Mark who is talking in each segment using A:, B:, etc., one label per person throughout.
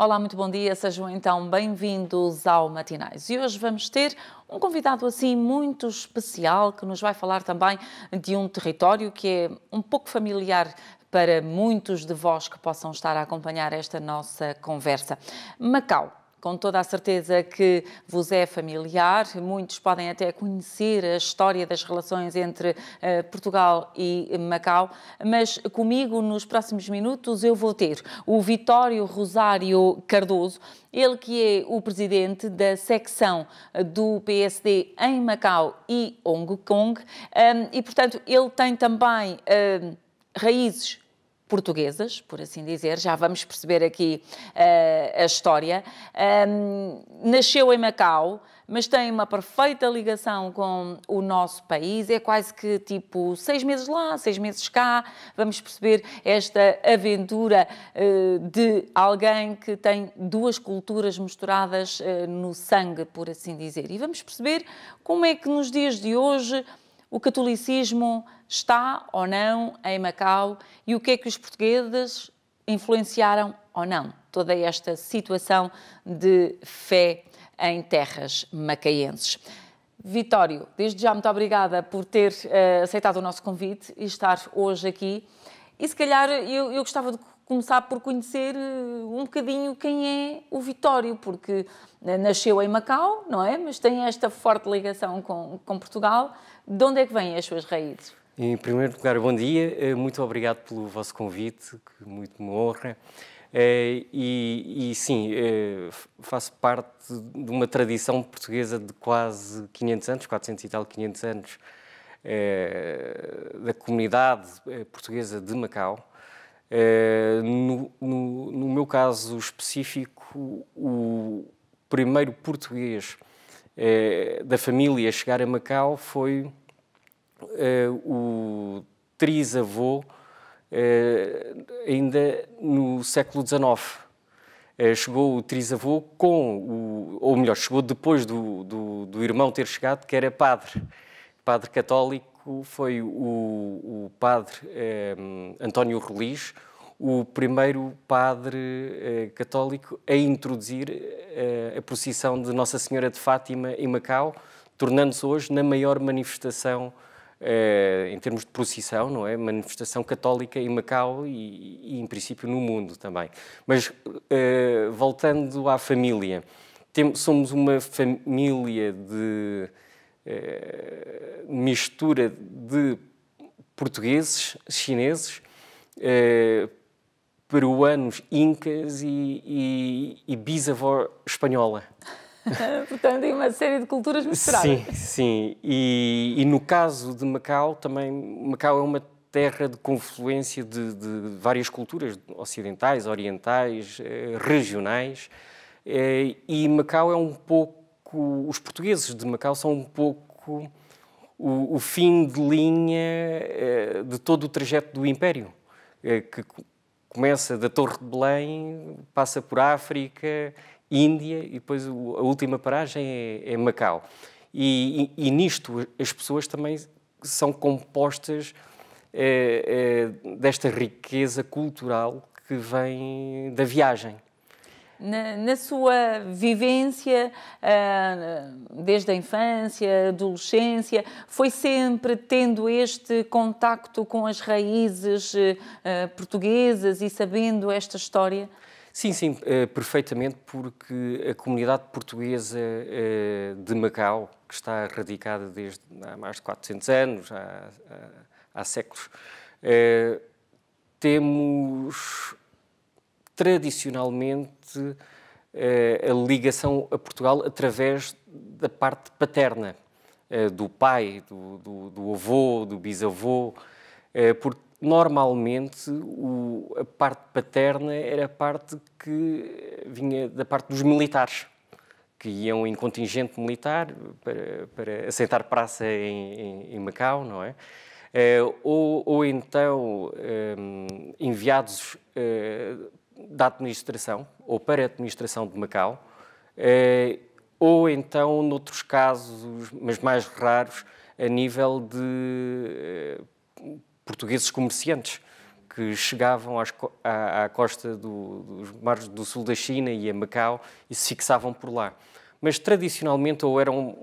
A: Olá, muito bom dia, sejam então bem-vindos ao Matinais. E hoje vamos ter um convidado assim muito especial que nos vai falar também de um território que é um pouco familiar para muitos de vós que possam estar a acompanhar esta nossa conversa. Macau com toda a certeza que vos é familiar. Muitos podem até conhecer a história das relações entre eh, Portugal e Macau, mas comigo nos próximos minutos eu vou ter o Vitório Rosário Cardoso, ele que é o presidente da secção eh, do PSD em Macau e Hong Kong, um, e portanto ele tem também uh, raízes portuguesas, por assim dizer, já vamos perceber aqui uh, a história. Um, nasceu em Macau, mas tem uma perfeita ligação com o nosso país. É quase que tipo seis meses lá, seis meses cá. Vamos perceber esta aventura uh, de alguém que tem duas culturas misturadas uh, no sangue, por assim dizer. E vamos perceber como é que nos dias de hoje o catolicismo está ou não em Macau e o que é que os portugueses influenciaram ou não toda esta situação de fé em terras macaenses. Vitório, desde já muito obrigada por ter uh, aceitado o nosso convite e estar hoje aqui. E se calhar eu, eu gostava de começar por conhecer eh, um bocadinho quem é o Vitório, porque eh, nasceu em Macau, não é? Mas tem esta forte ligação com, com Portugal. De onde é que vêm as suas raízes?
B: Em primeiro lugar, bom dia. Eh, muito obrigado pelo vosso convite, que muito me honra. E, e sim, faço parte de uma tradição portuguesa de quase 500 anos, 400 e tal, 500 anos, da comunidade portuguesa de Macau. Eh, no, no, no, meu caso específico, o primeiro português eh, da família a chegar a Macau foi eh, o trisavô, ainda no século XIX. chegou o trisavô com, o, ou melhor, chegou depois do, do, do irmão ter chegado, que era padre, padre católico, foi o, o padre eh, António Relis, o primeiro padre eh, católico a introduzir eh, a procissão de Nossa Senhora de Fátima em Macau, tornando-se hoje na maior manifestação eh, em termos de procissão, não é? Manifestação católica em Macau e, e em princípio no mundo também. Mas eh, voltando à família, somos uma família de eh, mistura de portugueses, chineses, eh, peruanos, incas e, e, e bisavó espanhola.
A: Portanto, em uma série de culturas misturadas. Sim,
B: sim. E, e, no caso de Macau, também Macau é uma terra de confluência de, de várias culturas ocidentais, orientais, eh, regionais. e Macau é um pouco pouco. Os portugueses de Macau são um pouco o, o fim de linha eh, de todo o trajeto do Império, eh, que começa da Torre de Belém, passa por África, Índia e depois a última paragem é, é Macau. E, e, e, nisto as pessoas também são compostas é, é, desta riqueza cultural que vem da viagem
A: na, na sua vivência, uh, desde a infância, adolescência, foi sempre tendo este contacto com as raízes uh, portuguesas e sabendo esta história?
B: Sim, sim, eh, perfeitamente, porque a comunidade portuguesa eh, de Macau, que está radicada desde há mais de 400 anos, há, há, há séculos, eh, temos tradicionalmente eh, a ligação a Portugal através da parte paterna, eh, do pai, do, do, do avô, do bisavô, eh, porque normalmente o, a parte paterna era a parte que vinha da parte dos militares, que iam em contingente militar para, para assentar praça em, em, em Macau, não é? Uh, ou, ou, então um, ehm, enviados uh, da administração ou para a administração de Macau, eh, ou então, noutros casos, mas mais raros, a nível de eh, portugueses comerciantes que chegavam às, à, à, costa do, dos mares do sul da China e a Macau e se fixavam por lá. Mas tradicionalmente ou eram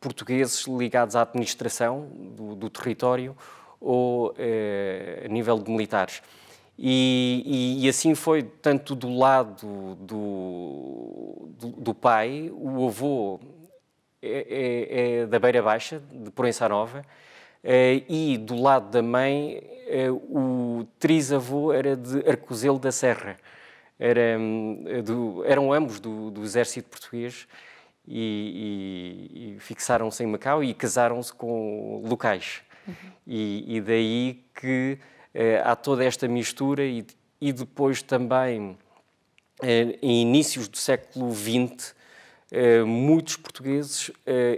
B: portugueses ligados à administração do, do território ou eh, a nível de militares. E, e, e, assim foi, tanto do lado do, do, do pai, o avô é, é, é, da Beira Baixa, de Proença Nova, eh, e do lado da mãe, eh, o trisavô era de Arcozelo da Serra. Era, eh, do, eram ambos do, do exército português e, e fixaram-se em Macau e casaram-se com locais. Uhum. E, daí que eh, há toda esta mistura e, e depois também eh, em inícios do século XX eh, muitos portugueses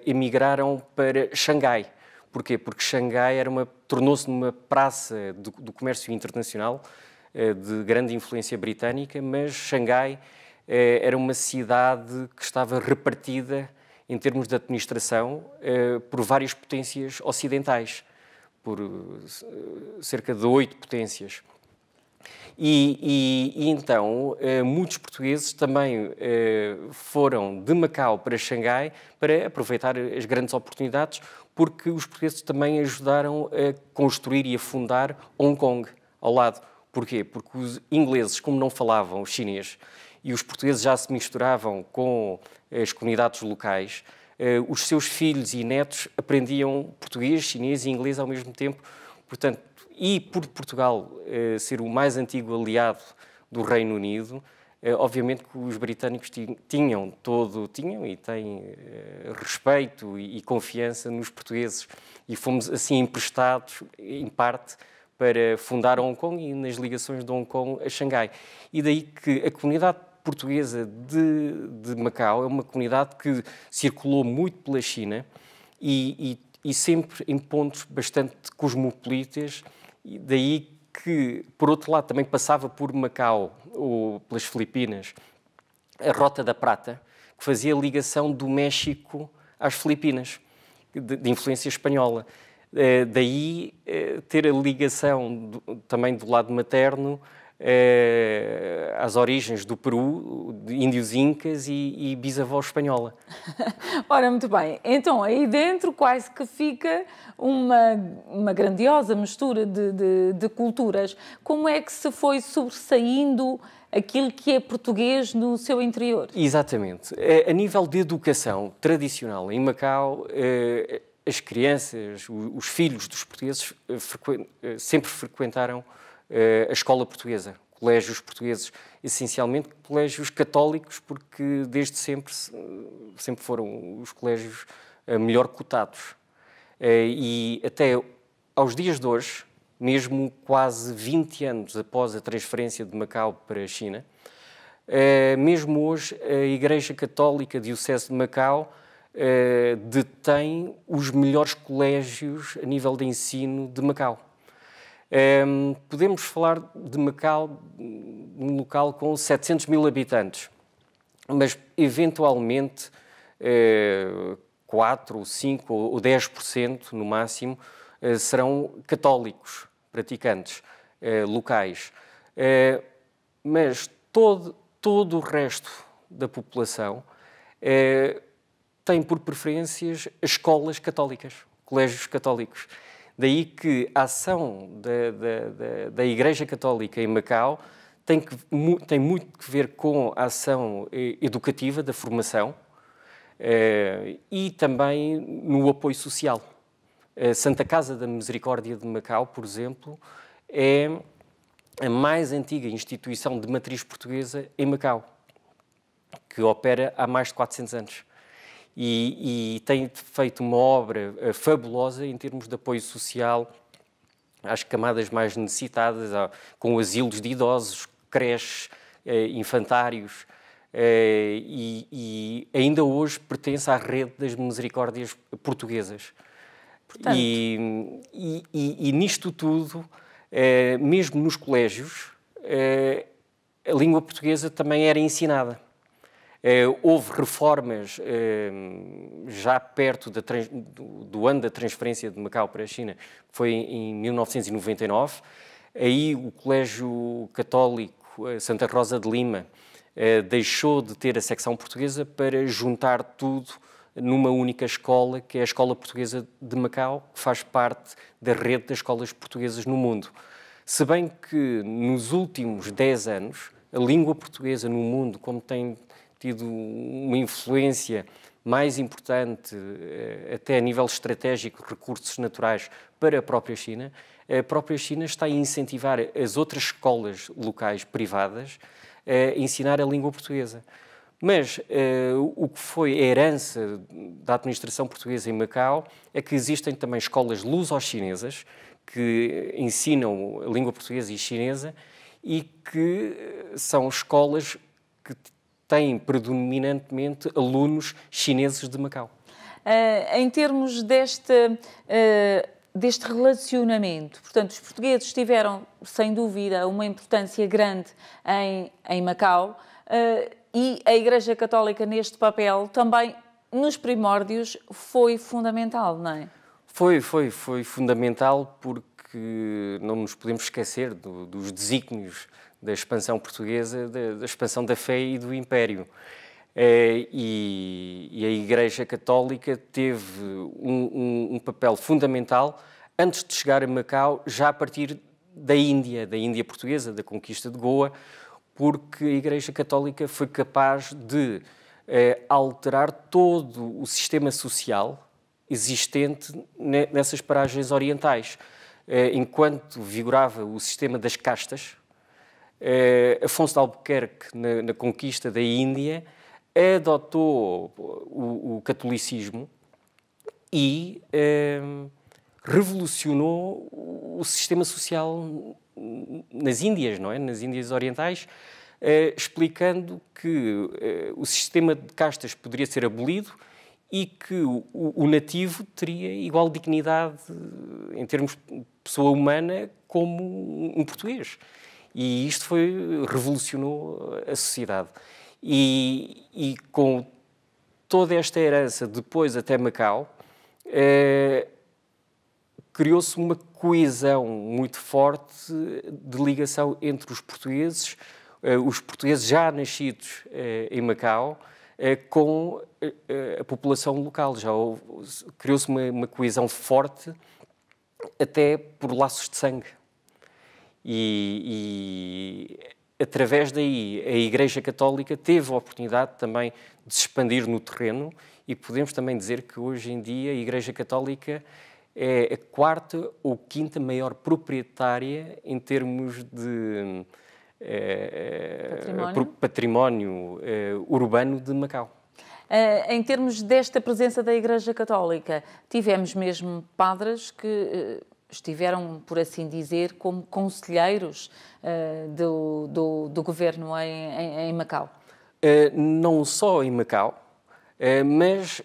B: emigraram para Xangai. Porquê? Porque Xangai era uma tornou-se numa praça do, do comércio internacional de grande influência britânica, mas Xangai era uma cidade que estava repartida em termos de administração por várias potências ocidentais por eh, cerca de oito potências. E, e, e, então eh, muitos portugueses também eh, foram de Macau para Xangai para aproveitar as grandes oportunidades, porque os portugueses também ajudaram a construir e a fundar Hong Kong ao lado. Porquê? Porque os ingleses, como não falavam chinês e os portugueses já se misturavam com as comunidades locais, eh, os seus filhos e netos aprendiam português, chinês e inglês ao mesmo tempo. Portanto, e por Portugal eh, ser o mais antigo aliado do Reino Unido, eh, obviamente que os britânicos tinham todo, tinham e têm respeito e, confiança nos portugueses e fomos assim emprestados, em parte, para fundar Hong Kong e nas ligações de Hong Kong a Xangai. E daí que a comunidade portuguesa de, de Macau é uma comunidade que circulou muito pela China e, e, e sempre em pontos bastante cosmopolitas, daí que, por outro lado, também passava por Macau ou pelas Filipinas a Rota da Prata, que fazia ligação do México às Filipinas, de, de influência espanhola. Eh, daí eh, ter a ligação do, também do lado materno eh, às origens do Peru, de índios incas e, e bisavó espanhola.
A: Ora, muito bem. Então, aí dentro quase que fica uma, uma grandiosa mistura de, de, de culturas. Como é que se foi sobressaindo aquilo que é português no seu interior?
B: Exatamente. Eh, a, nível de educação tradicional em Macau, eh, as crianças, os, filhos dos portugueses, eh, sempre frequentaram eh, a escola portuguesa, colégios portugueses, essencialmente colégios católicos, porque desde sempre, sempre foram os colégios eh, melhor cotados. Eh, e até aos dias de hoje, mesmo quase 20 anos após a transferência de Macau para a China, mesmo hoje a Igreja Católica Diocese de Macau detém os melhores colégios a nível de ensino de Macau. Um, ehm, podemos falar de Macau, um local com 700 mil habitantes, mas eventualmente uh, 4, 5 ou 10% no máximo uh, serão católicos praticantes uh, locais. Uh, mas todo, todo o resto da população tem por preferências escolas católicas, colégios católicos. Daí que a ação da, da, da Igreja Católica em Macau tem, que, tem muito que ver com a ação eh, educativa, da formação, eh, e também no apoio social. A eh, Santa Casa da Misericórdia de Macau, por exemplo, é a mais antiga instituição de matriz portuguesa em Macau, que opera há mais de 400 anos e, e tem feito uma obra eh, fabulosa em termos de apoio social às camadas mais necessitadas, com asilos de idosos, creches, eh, infantários, eh, e, ainda hoje pertence à rede das misericórdias portuguesas. Portanto... E, e, e, e, nisto tudo, mesmo nos colégios, a língua portuguesa também era ensinada. Eh, houve reformas eh, já perto do, ano da transferência de Macau para a China, foi em 1999. Aí o Colégio Católico eh, Santa Rosa de Lima deixou de ter a secção portuguesa para juntar tudo numa única escola, que é a Escola Portuguesa de Macau, que faz parte da rede das escolas portuguesas no mundo. Se bem que nos últimos 10 anos, a língua portuguesa no mundo, como tem tido uma influência mais importante, eh, até a nível estratégico, recursos naturais para a própria China, a própria China está a incentivar as outras escolas locais privadas a eh, ensinar a língua portuguesa. Mas uh, o que foi a herança da administração portuguesa em Macau é que existem também escolas luso-chinesas que ensinam a língua portuguesa e chinesa e que são escolas têm predominantemente alunos chineses de Macau.
A: Uh, em termos deste, uh, deste relacionamento, portanto, os portugueses tiveram, sem dúvida, uma importância grande em, em Macau uh, e a Igreja Católica, neste papel, também nos primórdios foi fundamental, não é?
B: Foi, foi, foi fundamental porque não nos podemos esquecer do, dos desígnios da expansão portuguesa, da, da expansão da fé e do império. Eh, e, e, a Igreja Católica teve um, um, um papel fundamental antes de chegar a Macau, já a partir da Índia, da Índia portuguesa, da conquista de Goa, porque a Igreja Católica foi capaz de eh, alterar todo o sistema social existente nessas paragens orientais. Eh, enquanto vigorava o sistema das castas, eh, Afonso de Albuquerque, na, na, conquista da Índia, adotou o, o catolicismo e ehm, revolucionou o sistema social nas Índias, não é? Nas Índias Orientais, eh, explicando que eh, o sistema de castas poderia ser abolido e que o, o, nativo teria igual dignidade em termos de pessoa humana como um português. E isto foi, revolucionou a sociedade. E, e com toda esta herança, depois até Macau, eh, criou-se uma coesão muito forte de ligação entre os portugueses, eh, os portugueses já nascidos eh, em Macau, eh, com eh, eh, a população local. Já criou-se uma, uma coesão forte até por laços de sangue e, e através daí a Igreja Católica teve a oportunidade também de se expandir no terreno e podemos também dizer que hoje em dia a Igreja Católica é a quarta ou quinta maior proprietária em termos de eh, eh, património, património eh, urbano de Macau.
A: Uh, em termos desta presença da Igreja Católica, tivemos mesmo padres que uh estiveram, por assim dizer, como conselheiros uh, do, do, do, governo em, em, em Macau?
B: Uh, não só em Macau, uh, mas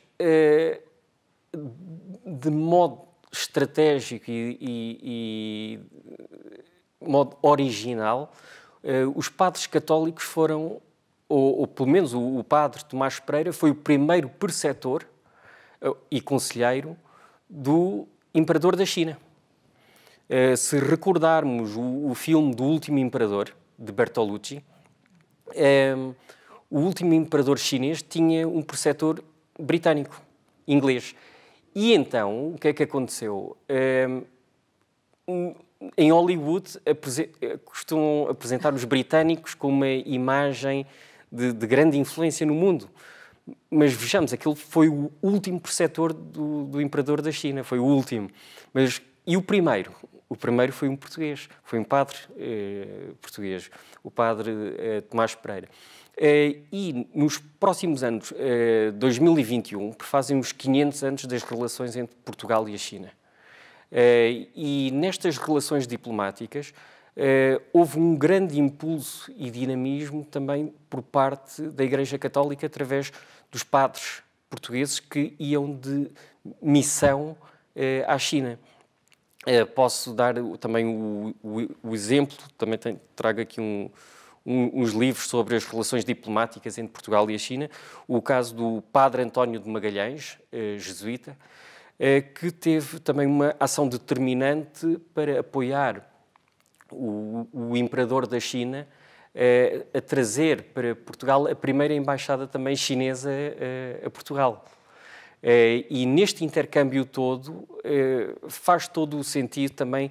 B: de modo estratégico e, e, e modo original, os padres católicos foram, ou, ou pelo menos o, o padre Tomás Pereira, foi o primeiro preceptor e conselheiro do imperador da China. Eh, se recordarmos o, o, filme do Último Imperador, de Bertolucci, um, eh, o último imperador chinês tinha um preceptor britânico, inglês. E então, o que é que aconteceu? Eh, um, em Hollywood costumam apresentar os britânicos com uma imagem de, de, grande influência no mundo. Mas vejamos, aquele foi o último preceptor do, do imperador da China, foi o último. Mas e o primeiro? O primeiro foi um português, foi um padre eh, português, o padre eh, Tomás Pereira. Eh, e nos próximos anos, 2021, eh, fazem os 500 anos das relações entre Portugal e a China. Eh, e nestas relações diplomáticas, eh, houve um grande impulso e dinamismo também por parte da Igreja Católica através dos padres portugueses que iam de missão à China. Eh, posso dar também o, o, o exemplo, também tem, trago aqui um, um, uns livros sobre as relações diplomáticas entre Portugal e a China, o caso do padre António de Magalhães, eh, jesuíta, eh, que teve também uma ação determinante para apoiar o, o imperador da China a trazer para Portugal a primeira embaixada também chinesa a Portugal. Eh, e neste intercâmbio todo eh, faz todo o sentido também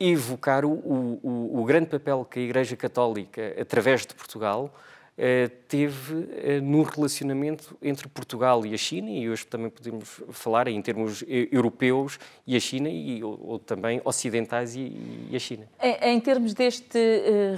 B: evocar o, o, o grande papel que a Igreja Católica, através de Portugal, eh, teve eh, no relacionamento entre Portugal e a China, e hoje também podemos falar em termos eh, europeus e a China, e, ou, ou também ocidentais e, e a China.
A: Em, em, termos deste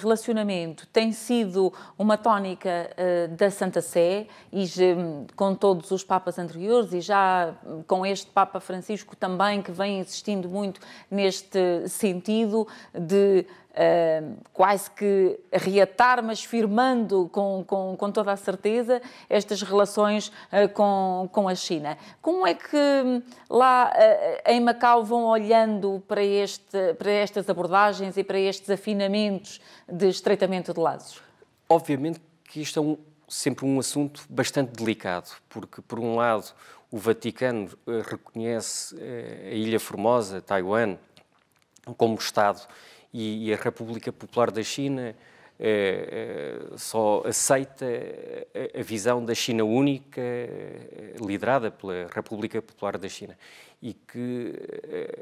A: relacionamento, tem sido uma tónica da Santa Sé, e hum, com todos os Papas anteriores, e já hum, com este Papa Francisco também, que vem insistindo muito neste sentido de Ehm, quase que reatar, mas firmando com, com, com toda a certeza estas relações eh, com, com a China. Como é que hum, lá eh, em Macau vão olhando para, este, para estas abordagens e para estes afinamentos de estreitamento de laços?
B: Obviamente que isto é um, sempre um assunto bastante delicado, porque, por um lado, o Vaticano eh, reconhece a Ilha Formosa, Taiwan, como Estado e, e a República Popular da China eh, eh, só aceita a, a visão da China única, eh, liderada pela República Popular da China, e que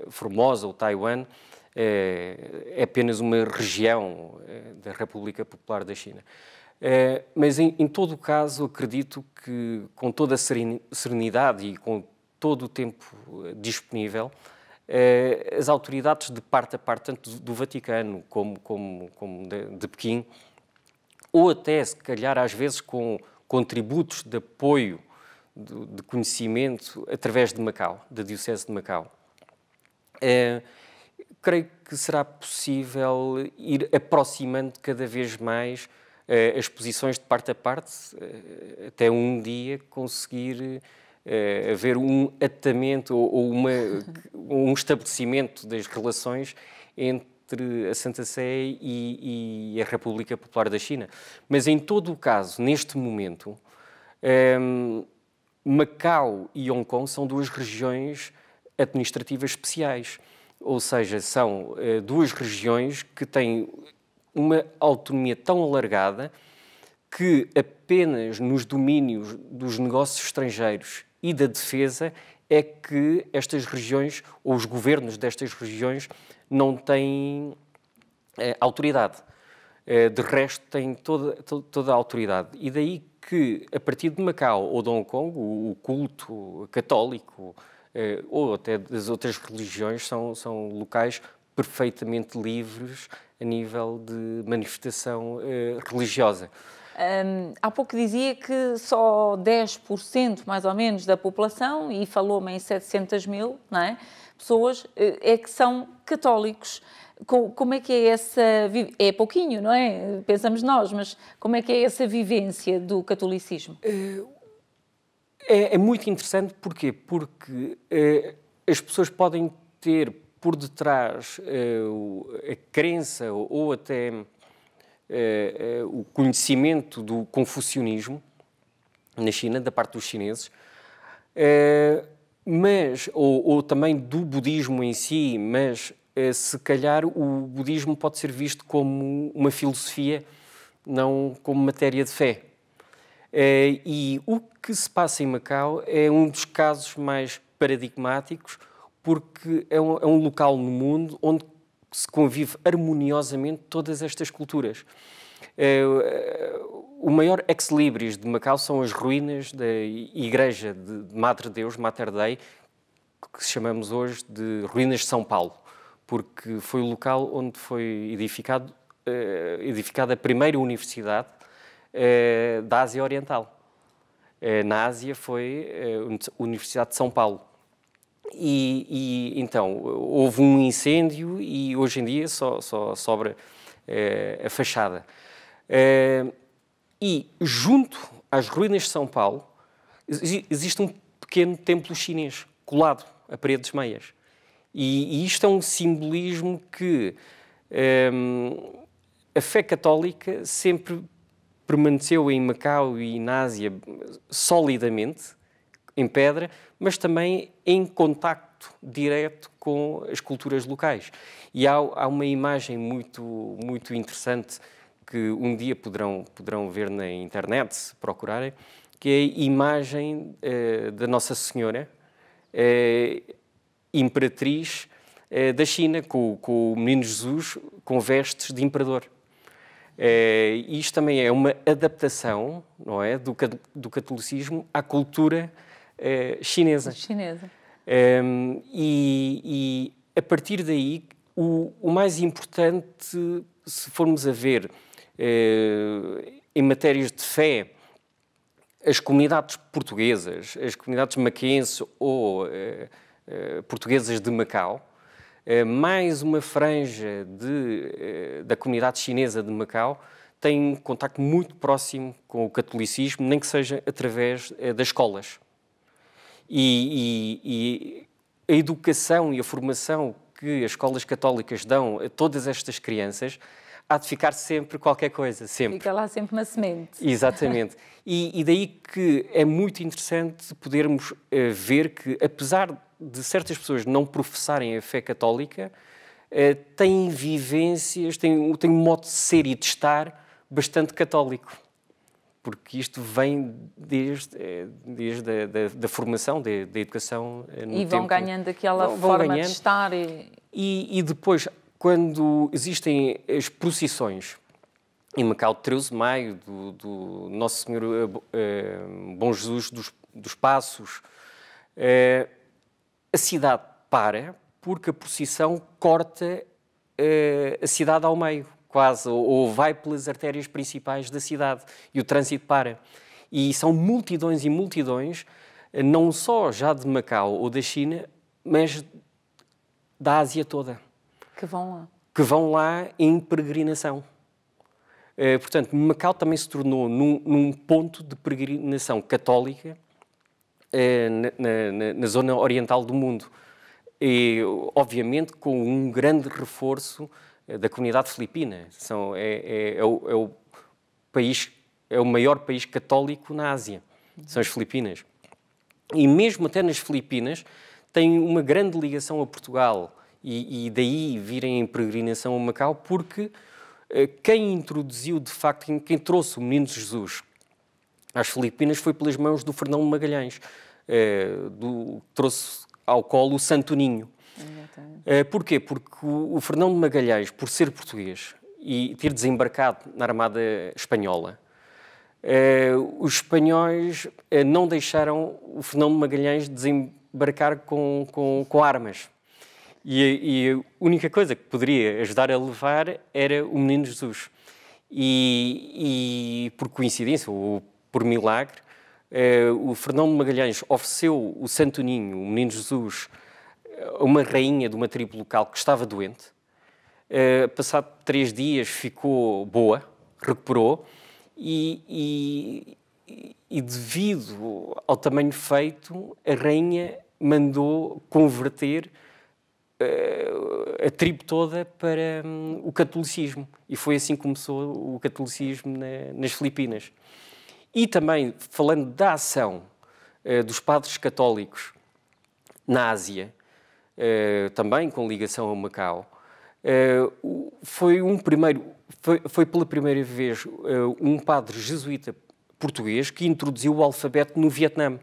B: Formosa, ou Taiwan, é apenas uma região da República Popular da China. mas, em, em todo o caso, acredito que, com toda a serenidade e com todo o tempo disponível, eh, as autoridades de parte a parte, tanto do Vaticano como, como, como de, de Pequim, ou até, se calhar, às vezes com contributos de apoio, de, de conhecimento, através de Macau, da Diocese de Macau. Eh, creio que será possível ir aproximando cada vez mais eh, as posições de parte a parte, eh, até um dia conseguir uh, haver um atamento ou, ou uma, um estabelecimento das relações entre a Santa Sé e, e, a República Popular da China. Mas em todo o caso, neste momento, um, ehm, Macau e Hong Kong são duas regiões administrativas especiais, ou seja, são uh, duas regiões que têm uma autonomia tão alargada que apenas nos domínios dos negócios estrangeiros e da defesa é que estas regiões, ou os governos destas regiões, não têm eh, autoridade. Eh, de resto, têm toda, toda a autoridade. E daí que, a partir de Macau ou de Hong Kong, o, o culto católico eh, ou até das outras religiões são, são locais perfeitamente livres a nível de manifestação religiosa.
A: Um, há pouco dizia que só 10% mais ou menos da população, e falou-me em 700 mil não é? pessoas, eh, é que são católicos. Como é que é essa. É pouquinho, não é? Pensamos nós, mas como é que é essa vivência do catolicismo? Eh,
B: é, é muito interessante, porquê? Porque é, as pessoas podem ter por detrás é, a crença ou até eh, eh, o conhecimento do confucionismo na China, da parte dos chineses, eh, mas, ou, ou, também do budismo em si, mas eh, se calhar o budismo pode ser visto como uma filosofia, não como matéria de fé. Eh, e o que se passa em Macau é um dos casos mais paradigmáticos, porque é um, é um local no mundo onde se convive harmoniosamente todas estas culturas. Eh, o maior ex-libris de Macau são as ruínas da igreja de Madre Deus, Mater Dei, que chamamos hoje de Ruínas de São Paulo, porque foi o local onde foi edificado, eh, edificada a primeira universidade eh, da Ásia Oriental. Na Ásia foi a Universidade de São Paulo e, e, então, houve um incêndio e hoje em dia só, só sobra eh, a fachada. Eh, e junto às ruínas de São Paulo existe um pequeno templo chinês colado a paredes meias. E, e isto é um simbolismo que ehm, a fé católica sempre permaneceu em Macau e na Ásia solidamente em pedra, mas também em contacto direto com as culturas locais. E há, há uma imagem muito, muito interessante que um dia poderão, poderão ver na internet, se procurarem, que é a imagem eh, da Nossa Senhora, eh, imperatriz eh, da China, com, com, o menino Jesus com vestes de imperador. Eh, isto também é uma adaptação não é, do, do catolicismo à cultura eh, chinesa. Chinesa. Um, ehm, e, e, a partir daí, o, o, mais importante, se formos a ver eh, em matérias de fé, as comunidades portuguesas, as comunidades maquenses ou eh, portuguesas de Macau, mais uma franja de, da comunidade chinesa de Macau, tem um contacto muito próximo com o catolicismo, nem que seja através das escolas. E, e, e a educação e a formação que as escolas católicas dão a todas estas crianças há de ficar sempre qualquer coisa, sempre.
A: Fica lá sempre na semente. Exatamente.
B: E, e daí que é muito interessante podermos uh, ver que, apesar de certas pessoas não professarem a fé católica, uh, têm vivências, têm, têm um modo de ser e de estar bastante católico porque isto vem desde, eh, desde a da, da formação, da, da educação. Eh, e vão tempo. ganhando aquela vão, forma ganhando. de
A: estar. E...
B: E, e... depois, quando existem as procissões, em Macau, 13 de maio, do, do Nosso Senhor uh, Bom Jesus dos, dos Passos, uh, a cidade para porque a procissão corta uh, a cidade ao meio quase, ou, ou vai pelas artérias principais da cidade e o trânsito para. E são multidões e multidões, eh, não só já de Macau ou da China, mas da Ásia toda. Que vão lá. Que vão lá em peregrinação. Eh, portanto, Macau também se tornou num, num ponto de peregrinação católica eh, na, na, na, zona oriental do mundo. E, obviamente, com um grande reforço eh, da comunidade filipina. São, é, é, é, o, é, o, país, é o maior país católico na Ásia, são as Filipinas. E mesmo até nas Filipinas tem uma grande ligação a Portugal e, e daí virem em peregrinação a Macau, porque eh, quem introduziu, de facto, quem, trouxe o menino Jesus às Filipinas foi pelas mãos do Fernão Magalhães, eh, do, trouxe ao colo o Santo Ninho. Exatamente. Eh, porquê? Porque o Fernão de Magalhães, por ser português e ter desembarcado na Armada Espanhola, eh, os espanhóis eh, não deixaram o Fernão de Magalhães desembarcar com, com, com armas. E, e, a única coisa que poderia ajudar a levar era o Menino Jesus. E, e por coincidência, ou por milagre, eh, o Fernão de Magalhães ofereceu o Santo Ninho, o Menino Jesus, uma rainha de uma tribo local que estava doente. Uh, passado três dias ficou boa, recuperou, e, e, e, devido ao tamanho feito, a rainha mandou converter uh, a tribo toda para um, o catolicismo. E foi assim que começou o catolicismo na, nas Filipinas. E também, falando da ação uh, dos padres católicos na Ásia, eh, também com ligação a Macau, eh, foi, um primeiro, foi, foi pela primeira vez eh, um padre jesuíta português que introduziu o alfabeto no Vietnã,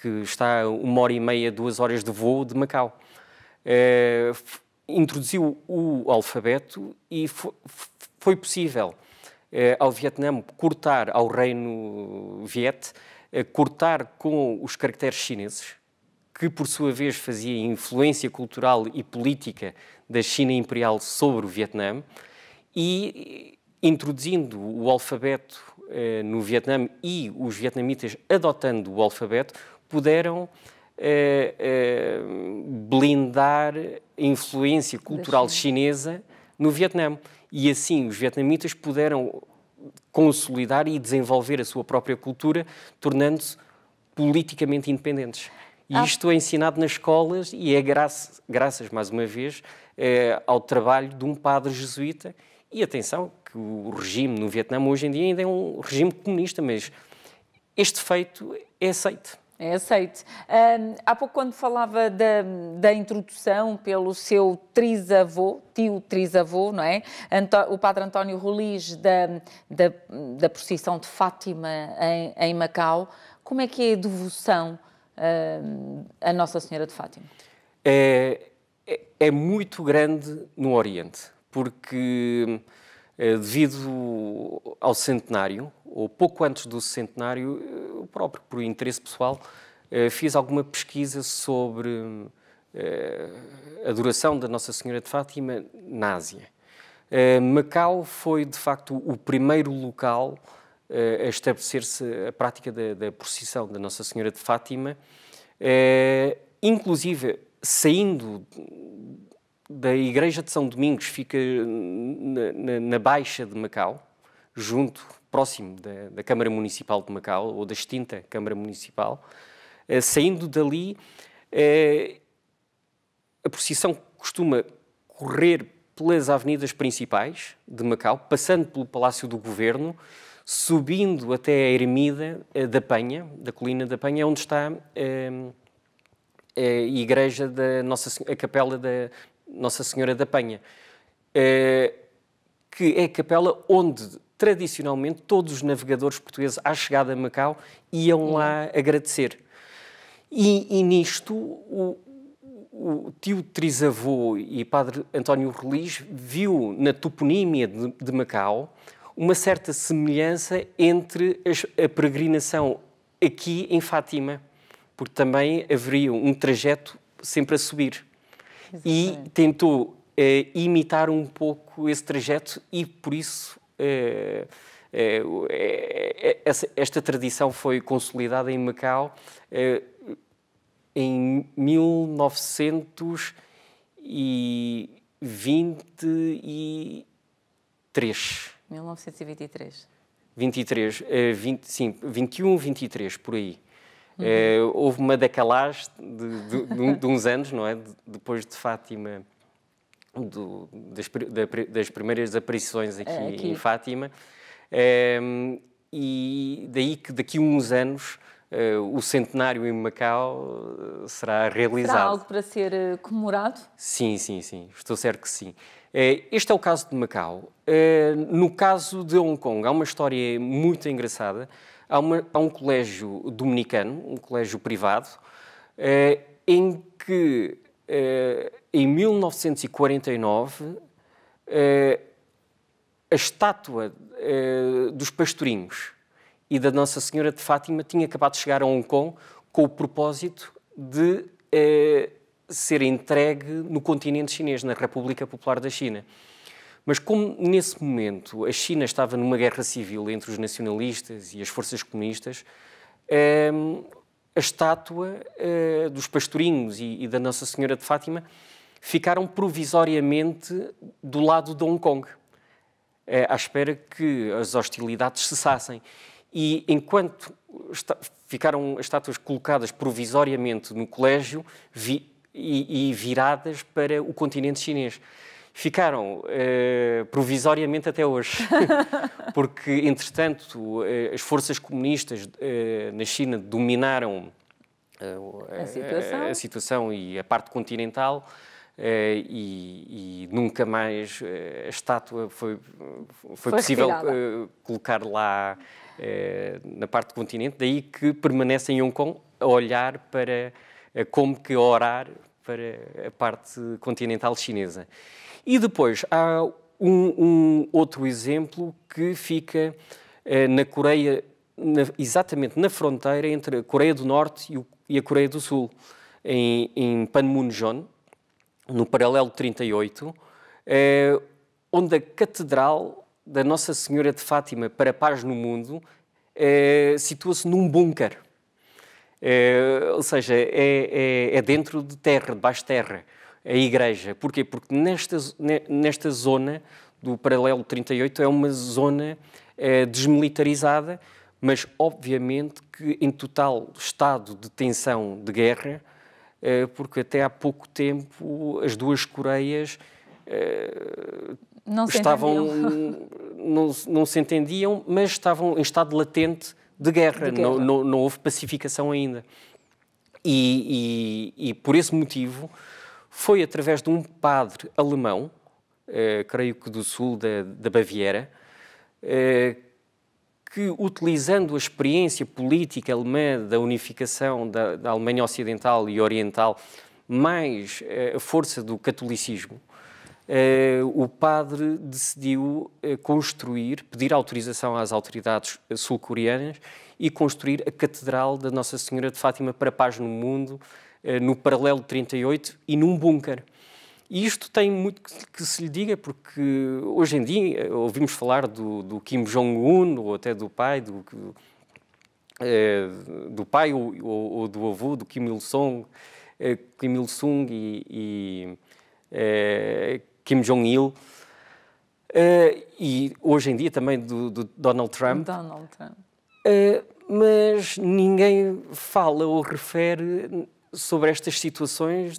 B: que está uma hora e meia, duas horas de voo de Macau. Uh, introduziu o alfabeto e fo foi possível uh, ao Vietnã cortar, ao reino Viet, uh, cortar com os caracteres chineses que por sua vez fazia influência cultural e política da China imperial sobre o Vietnã e introduzindo o alfabeto eh, no Vietnã e os vietnamitas adotando o alfabeto puderam eh, eh, blindar a influência cultural chinesa no Vietnã e assim os vietnamitas puderam consolidar e desenvolver a sua própria cultura, tornando-se politicamente independentes. E ah. isto é ensinado nas escolas e é graças, graças mais uma vez, eh, ao trabalho de um padre jesuíta. E atenção, que o regime no Vietnã hoje em dia ainda é um regime comunista, mas
A: este feito é aceito. É aceito. Um, há pouco, quando falava da, da introdução pelo seu trisavô, tio trisavô, não é? Anto o padre António Rolis, da, da, da, procissão de Fátima em, em Macau, como é que é a devoção uh, a Nossa Senhora de Fátima?
B: É, é, é muito grande no Oriente, porque é, devido ao centenário, ou pouco antes do centenário, eu eh, próprio por interesse pessoal, eh, fiz alguma pesquisa sobre a adoração da Nossa Senhora de Fátima na Ásia. Macau foi, de facto, o primeiro local eh, a estabelecer-se a prática da, da procissão da Nossa Senhora de Fátima, eh, inclusive saindo da Igreja de São Domingos, fica na, na, na Baixa de Macau, junto, próximo da, da, Câmara Municipal de Macau, ou da extinta Câmara Municipal, eh, saindo dali, a procissão costuma correr pelas avenidas principais de Macau, passando pelo Palácio do Governo subindo até a ermida eh, da Penha, da colina da Penha, é onde está ehm, eh, a igreja da Nossa Senhora, a capela da Nossa Senhora da Penha, eh, que é a capela onde tradicionalmente todos os navegadores portugueses à chegada a Macau iam lá agradecer. E, e nisto o, o tio Trisavô e padre António Reliz viu na toponímia de, de Macau uma certa semelhança entre a peregrinação aqui em Fátima, porque também haveria um trajeto sempre a subir. Exatamente. E tentou eh, imitar um pouco esse trajeto e por isso eh, eh, essa, esta tradição foi consolidada em Macau em 1923.
A: 1923.
B: 23, 20, sim, 21, 23, por aí. Uhum. Uh, houve uma decalagem de, de, de, uns anos, não é? De, depois de Fátima, do, das, das, primeiras aparições aqui, é, aqui. em Fátima. Ehm, e daí que daqui a uns anos Uh, o centenário em Macau eh, será realizado. Será algo
A: para ser comemorado?
B: Sim, sim, sim. Estou certo que sim. Eh, este é o caso de Macau. Eh, no caso de Hong Kong, há uma história muito engraçada. Há, uma, há um colégio dominicano, um colégio privado, eh, em que em 1949 a estátua dos pastorinhos e da Nossa Senhora de Fátima tinha acabado de chegar a Hong Kong com o propósito de ser entregue no continente chinês, na República Popular da China. Mas como nesse momento a China estava numa guerra civil entre os nacionalistas e as forças comunistas, ehm, a estátua eh, dos pastorinhos e da Nossa Senhora de Fátima ficaram provisoriamente do lado de Hong Kong, eh, à espera que as hostilidades cessassem. E enquanto ficaram as estátuas colocadas provisoriamente no colégio, vi e, e viradas para o continente chinês ficaram eh, provisoriamente até hoje, porque, entretanto, eh, as forças comunistas eh, na China dominaram a situação. A, a, situação. e a parte continental. E, e, nunca mais a estátua foi, foi, foi possível colocar lá na parte do continente, daí que permanece em Hong Kong a olhar para como que orar para a parte continental chinesa. E depois há um, um outro exemplo que fica eh, na Coreia, na, exatamente na fronteira entre a Coreia do Norte e, o, e a Coreia do Sul, em, em Panmunjom, no paralelo 38, uh, eh, onde a Catedral da Nossa Senhora de Fátima para a Paz no Mundo eh, situa-se num bunker. É, ou seja, é, é, é, dentro de terra, debaixo de terra, a igreja. Porquê? Porque nesta, nesta zona do paralelo 38 é uma zona eh, desmilitarizada, mas obviamente que em total estado de tensão de guerra, eh, porque até há pouco tempo as duas Coreias
A: não estavam, se
B: não, não se entendiam, mas estavam em estado latente de guerra, de guerra. Não, não, não, houve pacificação ainda. E, e, e, por esse motivo foi através de um padre alemão, eh, creio que do sul da, da Baviera, eh, que, utilizando a experiência política alemã da unificação da, da Alemanha Ocidental e Oriental, mais eh, a força do catolicismo, eh, o padre decidiu eh, construir, pedir autorização às autoridades eh, sul-coreanas e construir a Catedral da Nossa Senhora de Fátima para a Paz no Mundo, no paralelo 38 e num bunker. E isto tem muito que se lhe diga, porque hoje em dia ouvimos falar do, do Kim Jong-un, ou até do pai, do, do, é, do pai ou, ou, ou, do avô, do Kim Il-sung, é, Kim Il-sung, e, e é, Kim Jong-il, Uh, e hoje em dia também do, do Donald Trump.
A: Donald Trump. Uh,
B: mas ninguém fala ou refere sobre estas situações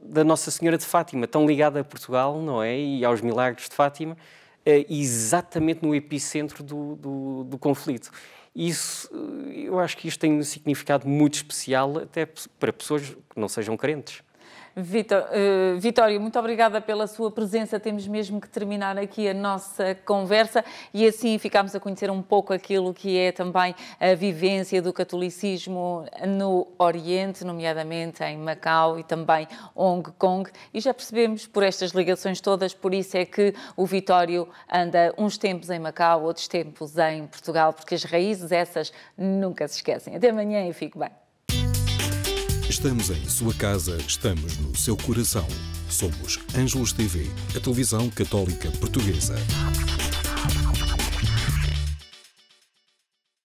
B: da Nossa Senhora de Fátima, tão ligada a Portugal, não é? E aos milagres de Fátima, uh, exatamente no epicentro do, do, do, conflito. Isso, eu acho que isto tem um significado muito especial, até para pessoas que não sejam crentes.
A: Vitória, eh, Vitório, muito obrigada pela sua presença. Temos mesmo que terminar aqui a nossa conversa e assim ficamos a conhecer um pouco aquilo que é também a vivência do catolicismo no Oriente, nomeadamente em Macau e também Hong Kong. E já percebemos por estas ligações todas, por isso é que o Vitório anda uns tempos em Macau, outros tempos em Portugal, porque as raízes essas nunca se esquecem. Até amanhã e fico bem.
B: Estamos em sua casa, estamos no seu coração. Somos Ângelos TV, a televisão católica portuguesa.